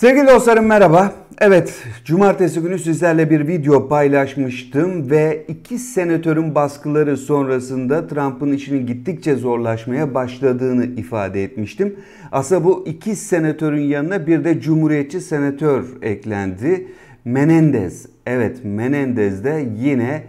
Sevgili dostlarım merhaba. Evet, cumartesi günü sizlerle bir video paylaşmıştım ve iki senatörün baskıları sonrasında Trump'ın işinin gittikçe zorlaşmaya başladığını ifade etmiştim. Aslında bu iki senatörün yanına bir de cumhuriyetçi senatör eklendi. Menendez. Evet, Menendez de yine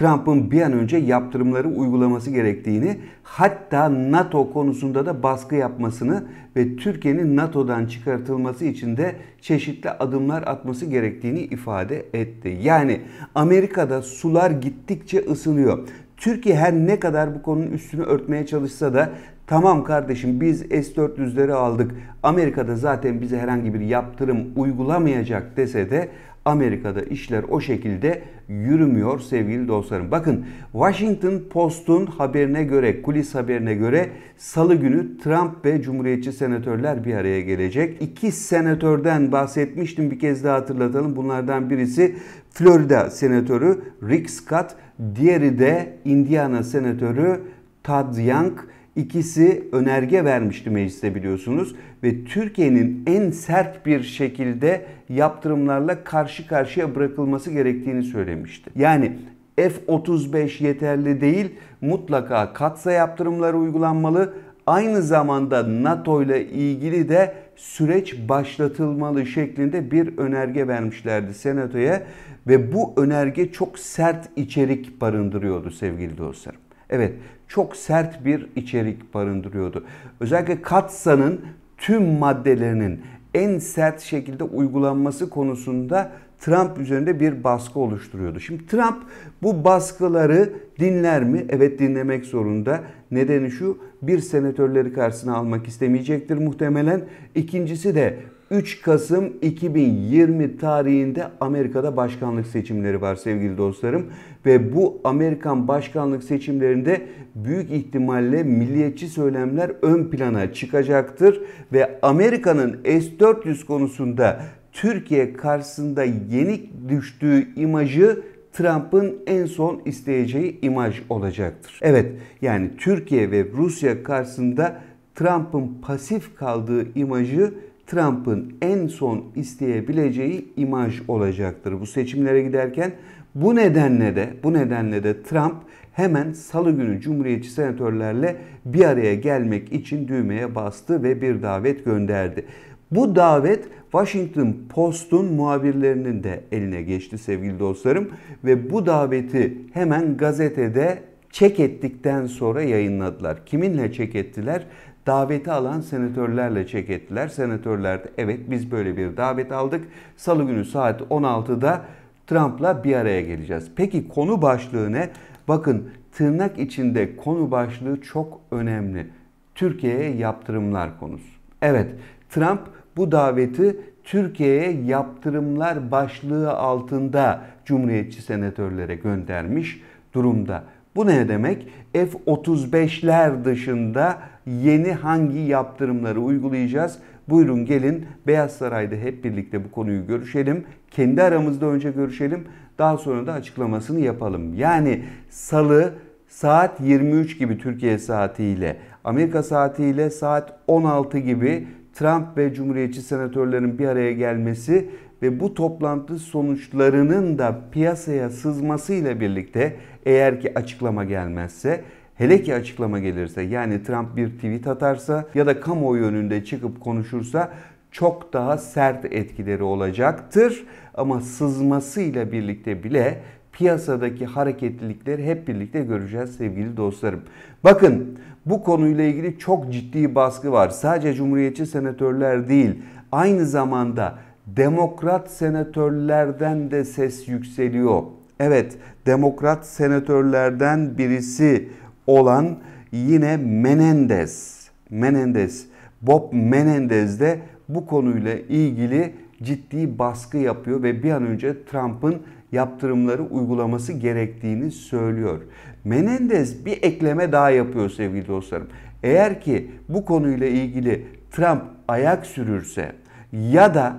Trump'ın bir an önce yaptırımları uygulaması gerektiğini, hatta NATO konusunda da baskı yapmasını ve Türkiye'nin NATO'dan çıkartılması için de çeşitli adımlar atması gerektiğini ifade etti. Yani Amerika'da sular gittikçe ısınıyor. Türkiye her ne kadar bu konunun üstünü örtmeye çalışsa da Tamam kardeşim biz S-400'leri aldık. Amerika'da zaten bize herhangi bir yaptırım uygulamayacak dese de Amerika'da işler o şekilde yürümüyor sevgili dostlarım. Bakın Washington Post'un haberine göre, kulis haberine göre salı günü Trump ve Cumhuriyetçi senatörler bir araya gelecek. İki senatörden bahsetmiştim bir kez daha hatırlatalım. Bunlardan birisi Florida senatörü Rick Scott, diğeri de Indiana senatörü Todd Young. İkisi önerge vermişti mecliste biliyorsunuz ve Türkiye'nin en sert bir şekilde yaptırımlarla karşı karşıya bırakılması gerektiğini söylemişti. Yani F-35 yeterli değil mutlaka katsa yaptırımları uygulanmalı aynı zamanda NATO ile ilgili de süreç başlatılmalı şeklinde bir önerge vermişlerdi senatoya ve bu önerge çok sert içerik barındırıyordu sevgili dostlarım. Evet çok sert bir içerik barındırıyordu. Özellikle Katsa'nın tüm maddelerinin en sert şekilde uygulanması konusunda Trump üzerinde bir baskı oluşturuyordu. Şimdi Trump bu baskıları dinler mi? Evet dinlemek zorunda. Nedeni şu bir senatörleri karşısına almak istemeyecektir muhtemelen. İkincisi de 3 Kasım 2020 tarihinde Amerika'da başkanlık seçimleri var sevgili dostlarım. Ve bu Amerikan başkanlık seçimlerinde büyük ihtimalle milliyetçi söylemler ön plana çıkacaktır. Ve Amerika'nın S-400 konusunda Türkiye karşısında yenik düştüğü imajı Trump'ın en son isteyeceği imaj olacaktır. Evet yani Türkiye ve Rusya karşısında Trump'ın pasif kaldığı imajı Trump'ın en son isteyebileceği imaj olacaktır bu seçimlere giderken. Bu nedenle de bu nedenle de Trump hemen salı günü cumhuriyetçi senatörlerle bir araya gelmek için düğmeye bastı ve bir davet gönderdi. Bu davet Washington Post'un muhabirlerinin de eline geçti sevgili dostlarım ve bu daveti hemen gazetede çek ettikten sonra yayınladılar. Kiminle çek ettiler? daveti alan senatörlerle çek ettiler. Senatörler de evet biz böyle bir davet aldık. Salı günü saat 16'da Trump'la bir araya geleceğiz. Peki konu başlığı ne? Bakın tırnak içinde konu başlığı çok önemli. Türkiye'ye yaptırımlar konusu. Evet Trump bu daveti Türkiye'ye yaptırımlar başlığı altında Cumhuriyetçi senatörlere göndermiş durumda. Bu ne demek? F-35'ler dışında yeni hangi yaptırımları uygulayacağız? Buyurun gelin Beyaz Saray'da hep birlikte bu konuyu görüşelim. Kendi aramızda önce görüşelim. Daha sonra da açıklamasını yapalım. Yani salı saat 23 gibi Türkiye saatiyle, Amerika saatiyle saat 16 gibi Trump ve Cumhuriyetçi senatörlerin bir araya gelmesi ve bu toplantı sonuçlarının da piyasaya sızmasıyla birlikte eğer ki açıklama gelmezse Hele ki açıklama gelirse yani Trump bir tweet atarsa ya da kamuoyu önünde çıkıp konuşursa çok daha sert etkileri olacaktır. Ama sızmasıyla birlikte bile piyasadaki hareketlilikleri hep birlikte göreceğiz sevgili dostlarım. Bakın bu konuyla ilgili çok ciddi baskı var. Sadece cumhuriyetçi senatörler değil, aynı zamanda demokrat senatörlerden de ses yükseliyor. Evet, demokrat senatörlerden birisi olan yine Menendez. Menendez, Bob Menendez de bu konuyla ilgili ciddi baskı yapıyor ve bir an önce Trump'ın yaptırımları uygulaması gerektiğini söylüyor. Menendez bir ekleme daha yapıyor sevgili dostlarım. Eğer ki bu konuyla ilgili Trump ayak sürürse ya da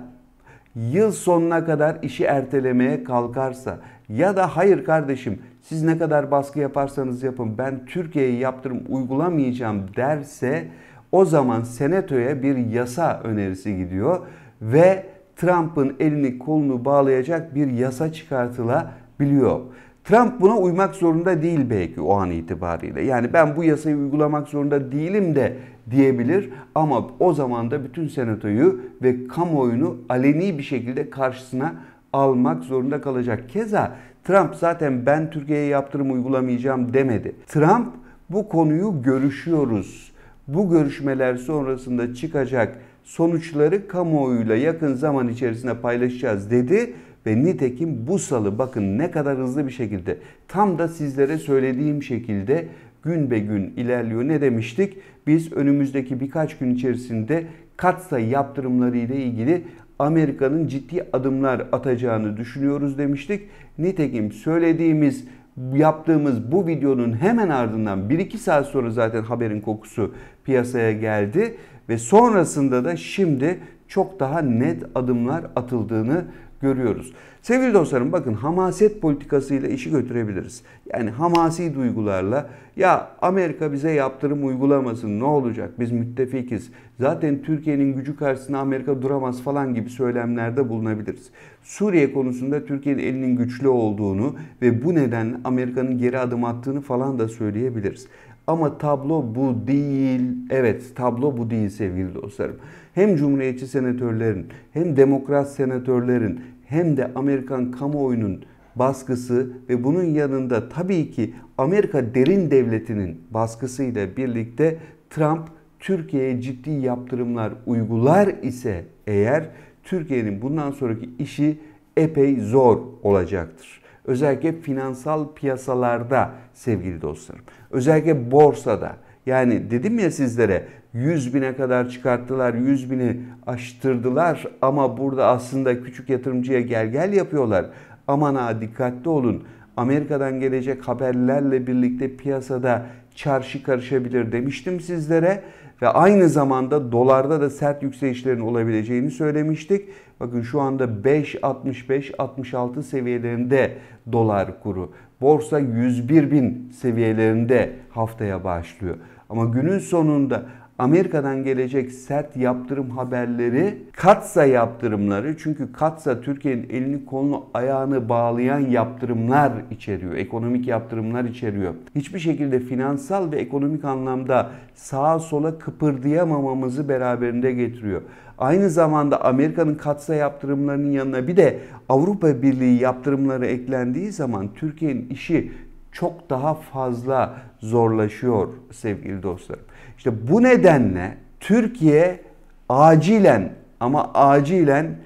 yıl sonuna kadar işi ertelemeye kalkarsa ya da hayır kardeşim siz ne kadar baskı yaparsanız yapın ben Türkiye'ye yaptırım uygulamayacağım derse o zaman senatoya bir yasa önerisi gidiyor ve Trump'ın elini kolunu bağlayacak bir yasa çıkartılabiliyor. Trump buna uymak zorunda değil belki o an itibariyle. Yani ben bu yasayı uygulamak zorunda değilim de diyebilir ama o zaman da bütün senatoyu ve kamuoyunu aleni bir şekilde karşısına almak zorunda kalacak. Keza Trump zaten ben Türkiye'ye yaptırım uygulamayacağım demedi. Trump bu konuyu görüşüyoruz. Bu görüşmeler sonrasında çıkacak sonuçları kamuoyuyla yakın zaman içerisinde paylaşacağız dedi ve nitekim bu salı bakın ne kadar hızlı bir şekilde tam da sizlere söylediğim şekilde gün be gün ilerliyor. Ne demiştik? Biz önümüzdeki birkaç gün içerisinde katsayı yaptırımları ile ilgili Amerika'nın ciddi adımlar atacağını düşünüyoruz demiştik. Nitekim söylediğimiz yaptığımız bu videonun hemen ardından 1-2 saat sonra zaten haberin kokusu piyasaya geldi ve sonrasında da şimdi çok daha net adımlar atıldığını görüyoruz. Sevgili dostlarım bakın hamaset politikasıyla işi götürebiliriz. Yani hamasi duygularla ya Amerika bize yaptırım uygulamasın ne olacak biz müttefikiz. Zaten Türkiye'nin gücü karşısında Amerika duramaz falan gibi söylemlerde bulunabiliriz. Suriye konusunda Türkiye'nin elinin güçlü olduğunu ve bu nedenle Amerika'nın geri adım attığını falan da söyleyebiliriz. Ama tablo bu değil. Evet tablo bu değil sevgili dostlarım hem cumhuriyetçi senatörlerin hem demokrat senatörlerin hem de Amerikan kamuoyunun baskısı ve bunun yanında tabii ki Amerika derin devletinin baskısıyla birlikte Trump Türkiye'ye ciddi yaptırımlar uygular ise eğer Türkiye'nin bundan sonraki işi epey zor olacaktır. Özellikle finansal piyasalarda sevgili dostlarım. Özellikle borsada. Yani dedim ya sizlere 100 bine kadar çıkarttılar, 100 bini aştırdılar ama burada aslında küçük yatırımcıya gel gel yapıyorlar. Aman ha dikkatli olun. Amerika'dan gelecek haberlerle birlikte piyasada çarşı karışabilir demiştim sizlere ve aynı zamanda dolarda da sert yükselişlerin olabileceğini söylemiştik. Bakın şu anda 5.65-66 seviyelerinde dolar kuru. Borsa 101 bin seviyelerinde haftaya başlıyor. Ama günün sonunda Amerika'dan gelecek sert yaptırım haberleri katsa yaptırımları çünkü katsa Türkiye'nin elini kolunu ayağını bağlayan yaptırımlar içeriyor. Ekonomik yaptırımlar içeriyor. Hiçbir şekilde finansal ve ekonomik anlamda sağa sola kıpırdayamamamızı beraberinde getiriyor. Aynı zamanda Amerika'nın katsa yaptırımlarının yanına bir de Avrupa Birliği yaptırımları eklendiği zaman Türkiye'nin işi çok daha fazla zorlaşıyor sevgili dostlarım. İşte bu nedenle Türkiye acilen ama acilen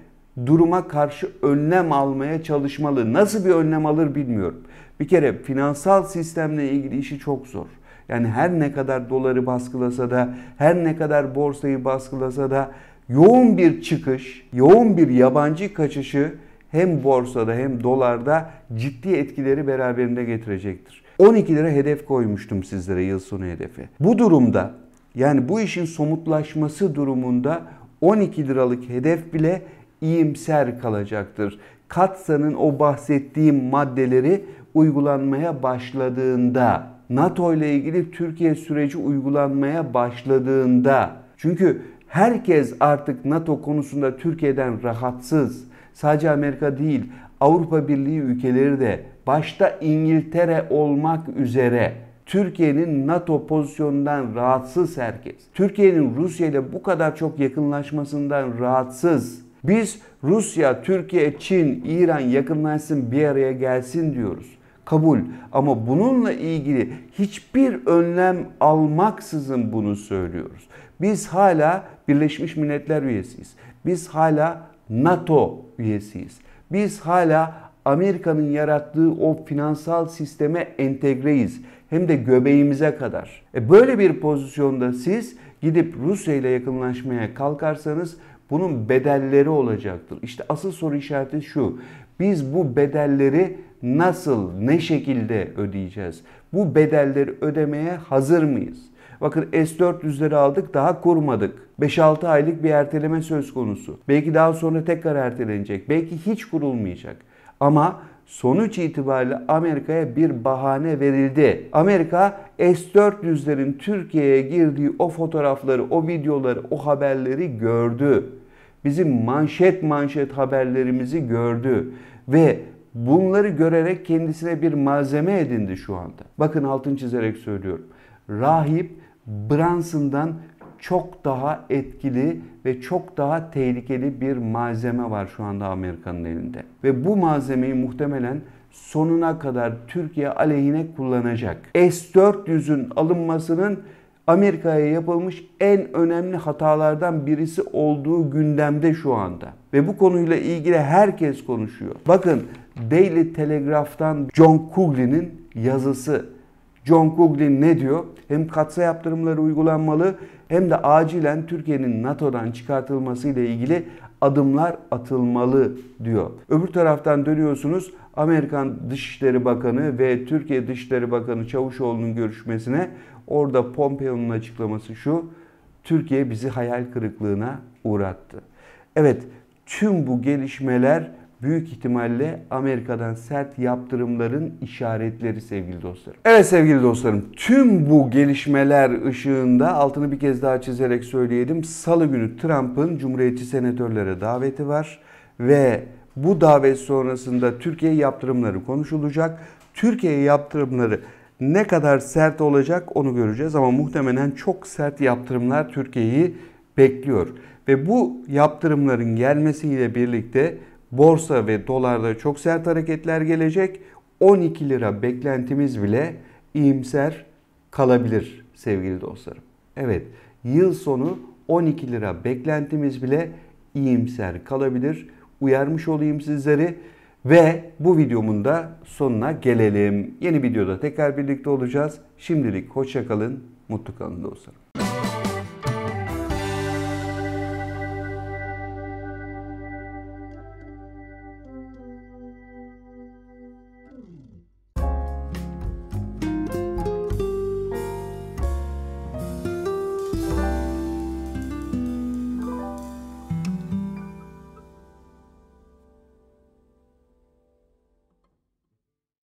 duruma karşı önlem almaya çalışmalı. Nasıl bir önlem alır bilmiyorum. Bir kere finansal sistemle ilgili işi çok zor. Yani her ne kadar doları baskılasa da, her ne kadar borsayı baskılasa da yoğun bir çıkış, yoğun bir yabancı kaçışı hem borsada hem dolarda ciddi etkileri beraberinde getirecektir. 12 lira hedef koymuştum sizlere yıl sonu hedefi. Bu durumda yani bu işin somutlaşması durumunda 12 liralık hedef bile iyimser kalacaktır. Katsa'nın o bahsettiğim maddeleri uygulanmaya başladığında, NATO ile ilgili Türkiye süreci uygulanmaya başladığında çünkü herkes artık NATO konusunda Türkiye'den rahatsız. Sadece Amerika değil, Avrupa Birliği ülkeleri de başta İngiltere olmak üzere Türkiye'nin NATO pozisyonundan rahatsız herkes. Türkiye'nin Rusya ile bu kadar çok yakınlaşmasından rahatsız. Biz Rusya, Türkiye, Çin, İran yakınlaşsın bir araya gelsin diyoruz. Kabul ama bununla ilgili hiçbir önlem almaksızın bunu söylüyoruz. Biz hala Birleşmiş Milletler üyesiyiz. Biz hala NATO üyesiyiz. Biz hala Amerika'nın yarattığı o finansal sisteme entegreyiz. Hem de göbeğimize kadar. E böyle bir pozisyonda siz gidip Rusya ile yakınlaşmaya kalkarsanız bunun bedelleri olacaktır. İşte asıl soru işareti şu. Biz bu bedelleri nasıl, ne şekilde ödeyeceğiz? Bu bedelleri ödemeye hazır mıyız? Bakın S400'leri aldık daha kurmadık. 5-6 aylık bir erteleme söz konusu. Belki daha sonra tekrar ertelenecek. Belki hiç kurulmayacak. Ama sonuç itibariyle Amerika'ya bir bahane verildi. Amerika S-400'lerin Türkiye'ye girdiği o fotoğrafları, o videoları, o haberleri gördü. Bizim manşet manşet haberlerimizi gördü ve bunları görerek kendisine bir malzeme edindi şu anda. Bakın altın çizerek söylüyorum. Rahip Brunson'dan çok daha etkili ve çok daha tehlikeli bir malzeme var şu anda Amerika'nın elinde. Ve bu malzemeyi muhtemelen sonuna kadar Türkiye aleyhine kullanacak. S-400'ün alınmasının Amerika'ya yapılmış en önemli hatalardan birisi olduğu gündemde şu anda. Ve bu konuyla ilgili herkes konuşuyor. Bakın Daily Telegraph'tan John Coughlin'in yazısı John Coughlin ne diyor? Hem katsa yaptırımları uygulanmalı hem de acilen Türkiye'nin NATO'dan çıkartılması ile ilgili adımlar atılmalı diyor. Öbür taraftan dönüyorsunuz Amerikan Dışişleri Bakanı ve Türkiye Dışişleri Bakanı Çavuşoğlu'nun görüşmesine orada Pompeo'nun açıklaması şu. Türkiye bizi hayal kırıklığına uğrattı. Evet tüm bu gelişmeler büyük ihtimalle Amerika'dan sert yaptırımların işaretleri sevgili dostlarım. Evet sevgili dostlarım tüm bu gelişmeler ışığında altını bir kez daha çizerek söyleyelim. Salı günü Trump'ın Cumhuriyetçi senatörlere daveti var ve bu davet sonrasında Türkiye yaptırımları konuşulacak. Türkiye yaptırımları ne kadar sert olacak onu göreceğiz ama muhtemelen çok sert yaptırımlar Türkiye'yi bekliyor. Ve bu yaptırımların gelmesiyle birlikte borsa ve dolarda çok sert hareketler gelecek. 12 lira beklentimiz bile iyimser kalabilir sevgili dostlarım. Evet yıl sonu 12 lira beklentimiz bile iyimser kalabilir. Uyarmış olayım sizleri ve bu videomun da sonuna gelelim. Yeni videoda tekrar birlikte olacağız. Şimdilik hoşçakalın, mutlu kalın dostlarım.